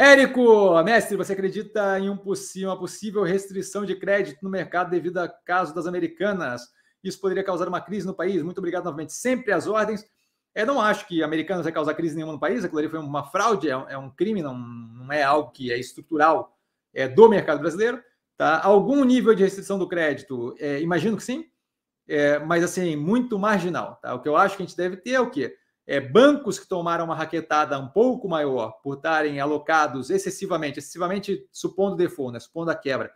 Érico, mestre, você acredita em um possível, uma possível restrição de crédito no mercado devido a caso das americanas? Isso poderia causar uma crise no país? Muito obrigado novamente. Sempre às ordens. Eu é, não acho que americanas vai causar crise nenhuma no país. Aquilo ali foi uma fraude, é, é um, crime, não, não é algo que é estrutural é, do mercado brasileiro. Tá? Algum nível de restrição do crédito, é, imagino que sim, é, mas assim, muito marginal. Tá? O que eu acho que a gente deve ter é o quê? é, bancos que tomaram uma raquetada um pouco maior por estarem alocados excessivamente, excessivamente supondo default, né, supondo a quebra,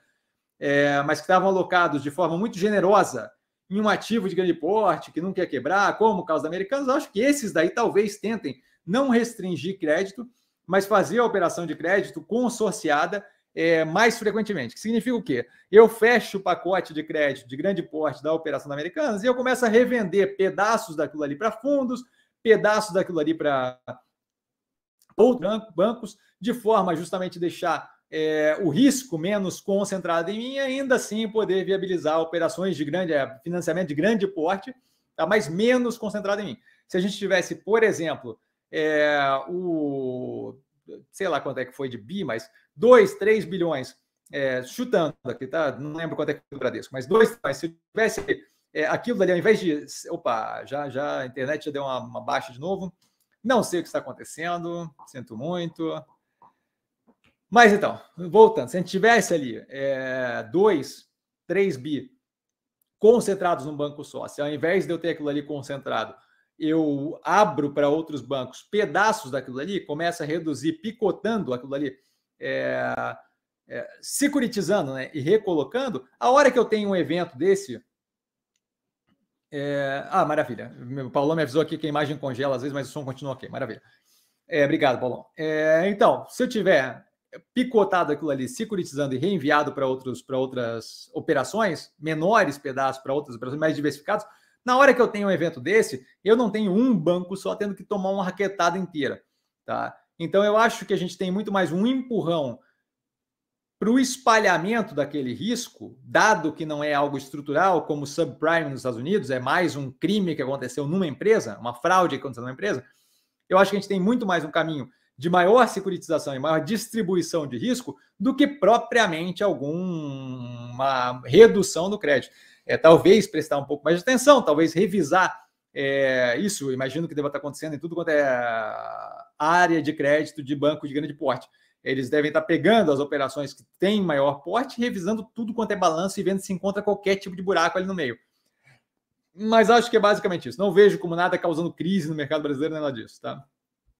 é, mas que estavam alocados de forma muito generosa em um ativo de grande porte que não quer quebrar, como o caso da Americanos, acho que esses daí talvez tentem não restringir crédito, mas fazer a operação de crédito consorciada é, mais frequentemente. Que significa o quê? Eu fecho o pacote de crédito de grande porte da operação da Americanas e eu começo a revender pedaços daquilo ali para fundos, pedaços daquilo ali para outros bancos, de forma justamente deixar é, o risco menos concentrado em mim, ainda assim poder viabilizar operações de grande eh, financiamento de grande porte, tá? mas menos concentrado em mim. Se a gente tivesse, por exemplo, é, o sei lá quanto é que foi de bi, mas 2, 3 bilhões, é, chutando aqui, tá? Não lembro quanto é que foi o Bradesco, mas 2, mas se tivesse é, aquilo ali ao invés de. Opa, já, já a internet já deu uma, uma baixa de novo. Não sei o que está acontecendo, sinto muito. Mas então, voltando, se a gente tivesse ali é, dois, três bi concentrados num banco só, se ao invés de eu ter aquilo ali concentrado, eu abro para outros bancos pedaços daquilo ali, começa a reduzir, picotando aquilo ali, é, é, securitizando né, e recolocando, a hora que eu tenho um evento desse, é... Ah, maravilha. O Paulão me avisou aqui que a imagem congela às vezes, mas o som continua ok. Maravilha. É, obrigado, Paulão. É, então, se eu tiver picotado aquilo ali, securitizando e reenviado para outras operações, menores pedaços para outras operações mais diversificados, na hora que eu tenho um evento desse, eu não tenho um banco só tendo que tomar uma raquetada inteira. Tá? Então, eu acho que a gente tem muito mais um empurrão para o espalhamento daquele risco, dado que não é algo estrutural, como o subprime nos Estados Unidos, é mais um crime que aconteceu numa empresa, uma fraude que aconteceu numa empresa, eu acho que a gente tem muito mais um caminho de maior securitização e maior distribuição de risco do que propriamente alguma redução do crédito. É, talvez prestar um pouco mais de atenção, talvez revisar é, isso, imagino que deva estar acontecendo em tudo quanto é área de crédito de banco de grande porte. Eles devem estar pegando as operações que têm maior porte, revisando tudo quanto é balanço e vendo se encontra qualquer tipo de buraco ali no meio. Mas acho que é basicamente isso. Não vejo como nada causando crise no mercado brasileiro, nada disso, tá?